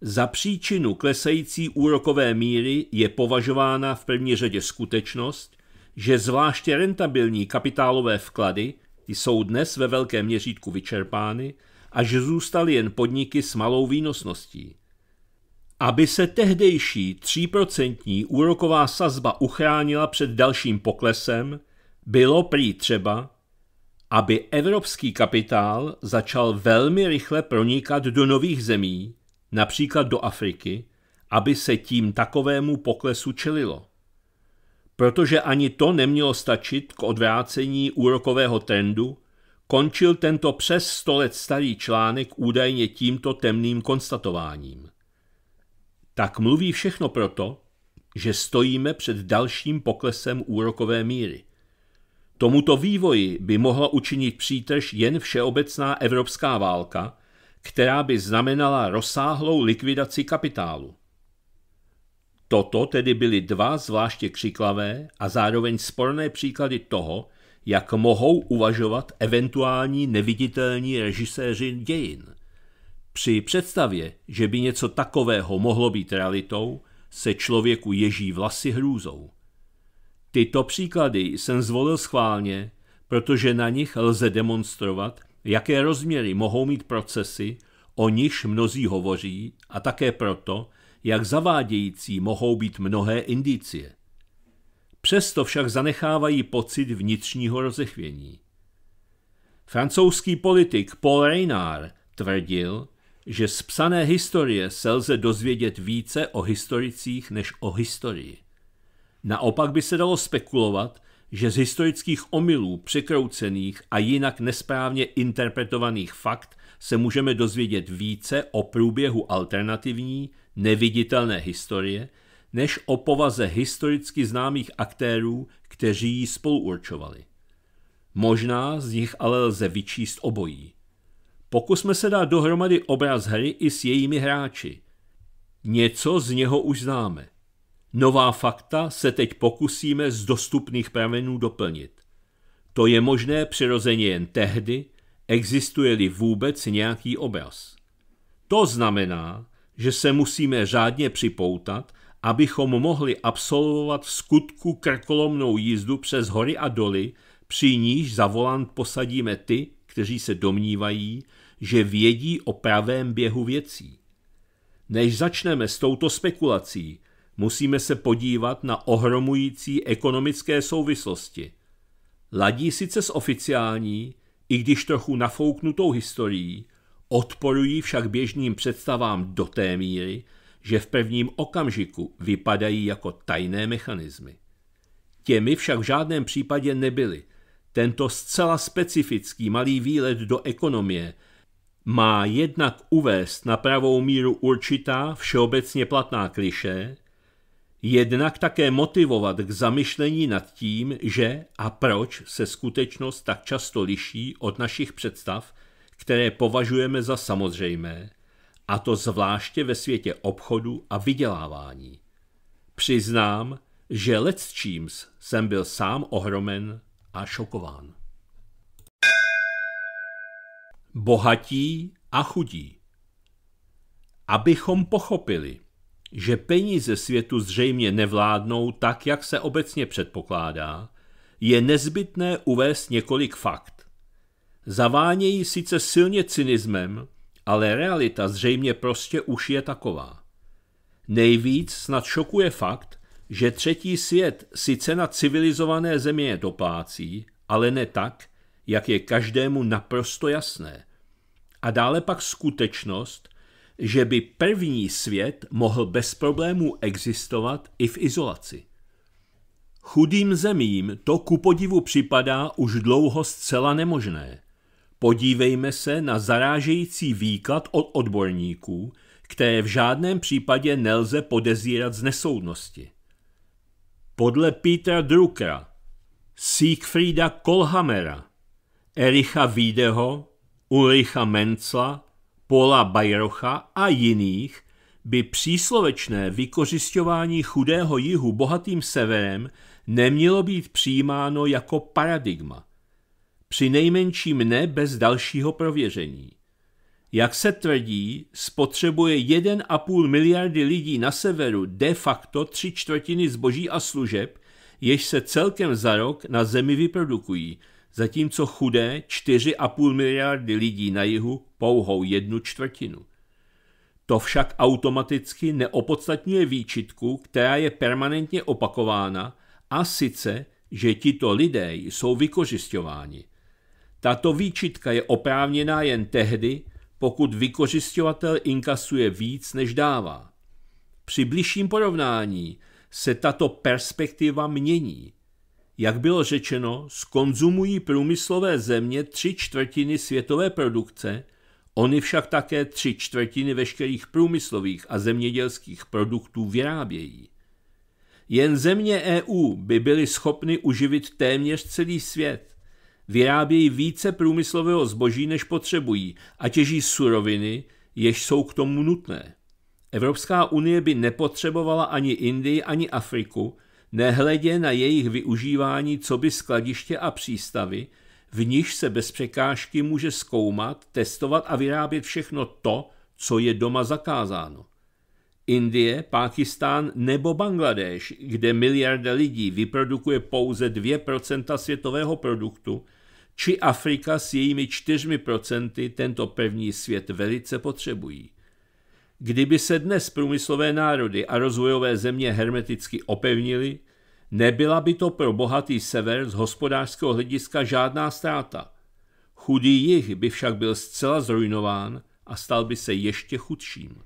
Za příčinu klesající úrokové míry je považována v první řadě skutečnost, že zvláště rentabilní kapitálové vklady jsou dnes ve velkém měřítku vyčerpány a že zůstaly jen podniky s malou výnosností. Aby se tehdejší 3% úroková sazba uchránila před dalším poklesem, bylo prý třeba, aby evropský kapitál začal velmi rychle pronikat do nových zemí, například do Afriky, aby se tím takovému poklesu čelilo. Protože ani to nemělo stačit k odvrácení úrokového trendu, končil tento přes 100 let starý článek údajně tímto temným konstatováním. Tak mluví všechno proto, že stojíme před dalším poklesem úrokové míry. Tomuto vývoji by mohla učinit přítrž jen všeobecná evropská válka, která by znamenala rozsáhlou likvidaci kapitálu. Toto tedy byly dva zvláště křiklavé a zároveň sporné příklady toho, jak mohou uvažovat eventuální neviditelní režiséři dějin. Při představě, že by něco takového mohlo být realitou, se člověku ježí vlasy hrůzou. Tyto příklady jsem zvolil schválně, protože na nich lze demonstrovat, jaké rozměry mohou mít procesy, o nichž mnozí hovoří, a také proto, jak zavádějící mohou být mnohé indicie. Přesto však zanechávají pocit vnitřního rozechvění. Francouzský politik Paul Reynard tvrdil, že z psané historie se lze dozvědět více o historicích než o historii. Naopak by se dalo spekulovat, že z historických omylů, překroucených a jinak nesprávně interpretovaných fakt se můžeme dozvědět více o průběhu alternativní, neviditelné historie, než o povaze historicky známých aktérů, kteří ji spoluurčovali. Možná z nich ale lze vyčíst obojí. Pokusme se dát dohromady obraz hry i s jejími hráči. Něco z něho už známe – Nová fakta se teď pokusíme z dostupných pramenů doplnit. To je možné přirozeně jen tehdy, existuje-li vůbec nějaký obraz. To znamená, že se musíme řádně připoutat, abychom mohli absolvovat v skutku krkolomnou jízdu přes hory a doly, při níž za volant posadíme ty, kteří se domnívají, že vědí o pravém běhu věcí. Než začneme s touto spekulací, musíme se podívat na ohromující ekonomické souvislosti. Ladí sice s oficiální, i když trochu nafouknutou historií, odporují však běžným představám do té míry, že v prvním okamžiku vypadají jako tajné mechanismy. Těmi však v žádném případě nebyly. Tento zcela specifický malý výlet do ekonomie má jednak uvést na pravou míru určitá všeobecně platná kliše, jednak také motivovat k zamyšlení nad tím, že a proč se skutečnost tak často liší od našich představ, které považujeme za samozřejmé, a to zvláště ve světě obchodu a vydělávání. Přiznám, že let s jsem byl sám ohromen a šokován. Bohatí a chudí Abychom pochopili – že peníze světu zřejmě nevládnou tak, jak se obecně předpokládá, je nezbytné uvést několik fakt. Zavánějí sice silně cynismem, ale realita zřejmě prostě už je taková. Nejvíc snad šokuje fakt, že třetí svět sice na civilizované země doplácí, ale ne tak, jak je každému naprosto jasné. A dále pak skutečnost, že by první svět mohl bez problémů existovat i v izolaci. Chudým zemím to ku podivu připadá už dlouho zcela nemožné. Podívejme se na zarážející výklad od odborníků, které v žádném případě nelze podezírat z nesoudnosti. Podle Petra Druckera, Siegfrieda Kolhamera, Ericha Wiedeho, Ulricha Mencla Paula Bayrocha a jiných by příslovečné vykořišťování chudého jihu bohatým severem nemělo být přijímáno jako paradigma. Při nejmenším ne bez dalšího prověření. Jak se tvrdí, spotřebuje 1,5 miliardy lidí na severu de facto tři čtvrtiny zboží a služeb, jež se celkem za rok na zemi vyprodukují – zatímco chudé 4,5 miliardy lidí na jihu pouhou jednu čtvrtinu. To však automaticky neopodstatňuje výčitku, která je permanentně opakována, a sice, že tito lidé jsou vykořišťováni. Tato výčitka je oprávněná jen tehdy, pokud vykořišťovatel inkasuje víc, než dává. Při bližším porovnání se tato perspektiva mění jak bylo řečeno, skonzumují průmyslové země tři čtvrtiny světové produkce, oni však také tři čtvrtiny veškerých průmyslových a zemědělských produktů vyrábějí. Jen země EU by byly schopny uživit téměř celý svět. Vyrábějí více průmyslového zboží, než potřebují a těží suroviny, jež jsou k tomu nutné. Evropská unie by nepotřebovala ani Indii, ani Afriku, nehledě na jejich využívání co by skladiště a přístavy, v níž se bez překážky může zkoumat, testovat a vyrábět všechno to, co je doma zakázáno. Indie, Pákistán nebo Bangladeš, kde miliarda lidí vyprodukuje pouze 2% světového produktu, či Afrika s jejími 4% tento první svět velice potřebují. Kdyby se dnes průmyslové národy a rozvojové země hermeticky opevnily, nebyla by to pro bohatý sever z hospodářského hlediska žádná ztráta. Chudý jich by však byl zcela zrujnován a stal by se ještě chudším.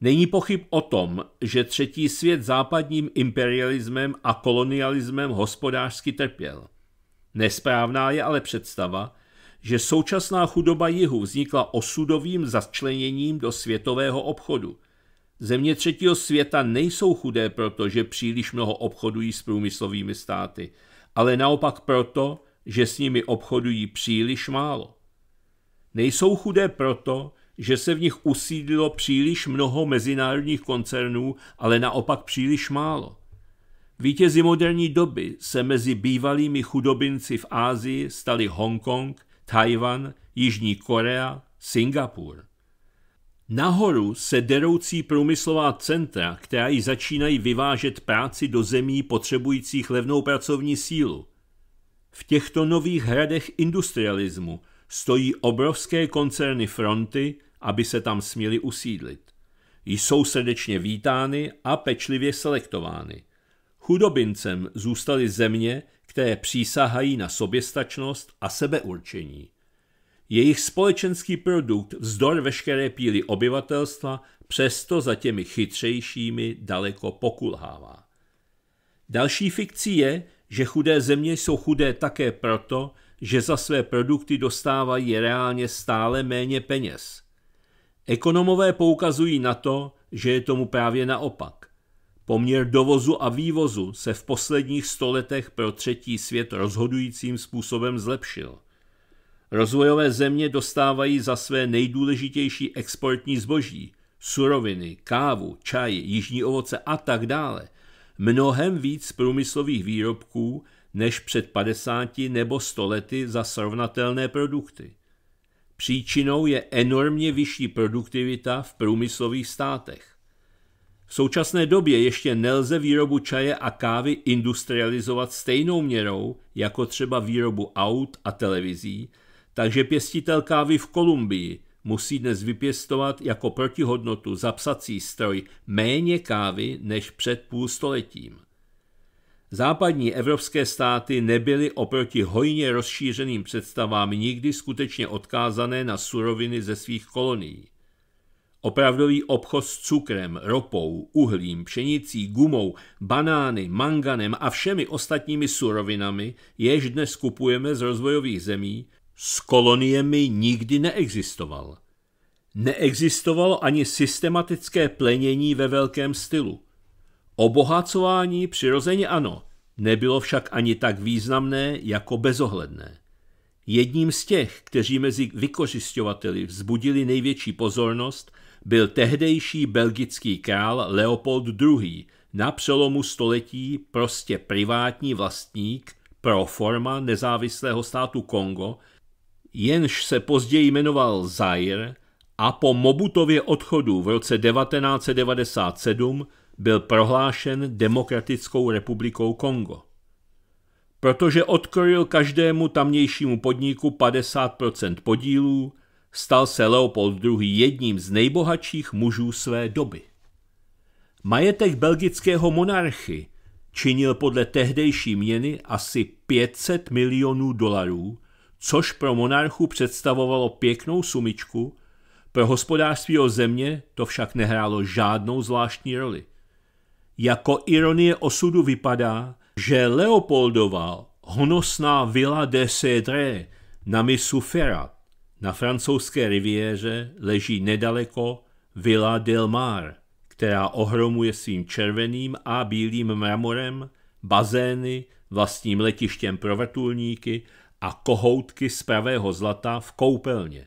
Není pochyb o tom, že třetí svět západním imperialismem a kolonialismem hospodářsky trpěl. Nesprávná je ale představa, že současná chudoba jihu vznikla osudovým začleněním do světového obchodu. Země třetího světa nejsou chudé proto, že příliš mnoho obchodují s průmyslovými státy, ale naopak proto, že s nimi obchodují příliš málo. Nejsou chudé proto, že se v nich usídlilo příliš mnoho mezinárodních koncernů, ale naopak příliš málo. Vítězi moderní doby se mezi bývalými chudobinci v Ázii stali Hongkong, Tajvan, Jižní Korea, Singapur. Nahoru se deroucí průmyslová centra, která ji začínají vyvážet práci do zemí potřebujících levnou pracovní sílu. V těchto nových hradech industrialismu stojí obrovské koncerny fronty, aby se tam směli usídlit. Jsou srdečně vítány a pečlivě selektovány. Chudobincem zůstaly země, které přísahají na soběstačnost a sebeurčení. Jejich společenský produkt vzdor veškeré píly obyvatelstva přesto za těmi chytřejšími daleko pokulhává. Další fikcí je, že chudé země jsou chudé také proto, že za své produkty dostávají reálně stále méně peněz. Ekonomové poukazují na to, že je tomu právě naopak. Poměr dovozu a vývozu se v posledních stoletech pro třetí svět rozhodujícím způsobem zlepšil. Rozvojové země dostávají za své nejdůležitější exportní zboží, suroviny, kávu, čaj, jižní ovoce a tak dále, mnohem víc průmyslových výrobků než před 50 nebo 100 lety za srovnatelné produkty. Příčinou je enormně vyšší produktivita v průmyslových státech. V současné době ještě nelze výrobu čaje a kávy industrializovat stejnou měrou jako třeba výrobu aut a televizí, takže pěstitel kávy v Kolumbii musí dnes vypěstovat jako protihodnotu za psací stroj méně kávy než před půlstoletím. Západní evropské státy nebyly oproti hojně rozšířeným představám nikdy skutečně odkázané na suroviny ze svých kolonií. Opravdový obchod s cukrem, ropou, uhlím, pšenicí, gumou, banány, manganem a všemi ostatními surovinami, jež dnes kupujeme z rozvojových zemí, s koloniemi nikdy neexistoval. Neexistovalo ani systematické plenění ve velkém stylu. Obohacování přirozeně ano, nebylo však ani tak významné jako bezohledné. Jedním z těch, kteří mezi vykořišťovateli vzbudili největší pozornost – byl tehdejší belgický král Leopold II. na přelomu století prostě privátní vlastník pro forma nezávislého státu Kongo, jenž se později jmenoval Zaire a po Mobutově odchodu v roce 1997 byl prohlášen Demokratickou republikou Kongo. Protože odkoril každému tamnějšímu podniku 50% podílů, stal se Leopold II. jedním z nejbohatších mužů své doby. Majetek belgického monarchy činil podle tehdejší měny asi 500 milionů dolarů, což pro monarchu představovalo pěknou sumičku, pro hospodářství o země to však nehrálo žádnou zvláštní roli. Jako ironie osudu vypadá, že Leopoldova honosná Villa de Cédré na misu Ferrat na francouzské riviéře leží nedaleko Villa del Mar, která ohromuje svým červeným a bílým mramorem, bazény, vlastním letištěm pro vrtulníky a kohoutky z pravého zlata v koupelně.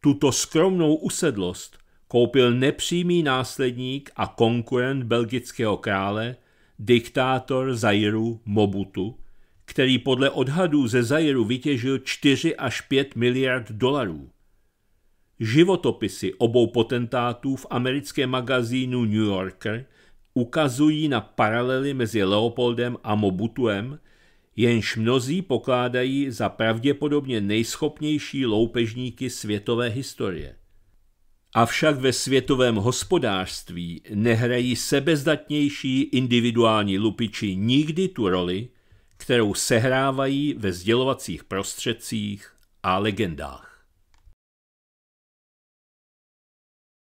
Tuto skromnou usedlost koupil nepřímý následník a konkurent belgického krále, diktátor Zairu Mobutu, který podle odhadů ze Zairu vytěžil 4 až 5 miliard dolarů. Životopisy obou potentátů v americkém magazínu New Yorker ukazují na paralely mezi Leopoldem a Mobutuem, jenž mnozí pokládají za pravděpodobně nejschopnější loupežníky světové historie. Avšak ve světovém hospodářství nehrají sebezdatnější individuální lupiči nikdy tu roli, kterou sehrávají ve sdělovacích prostředcích a legendách.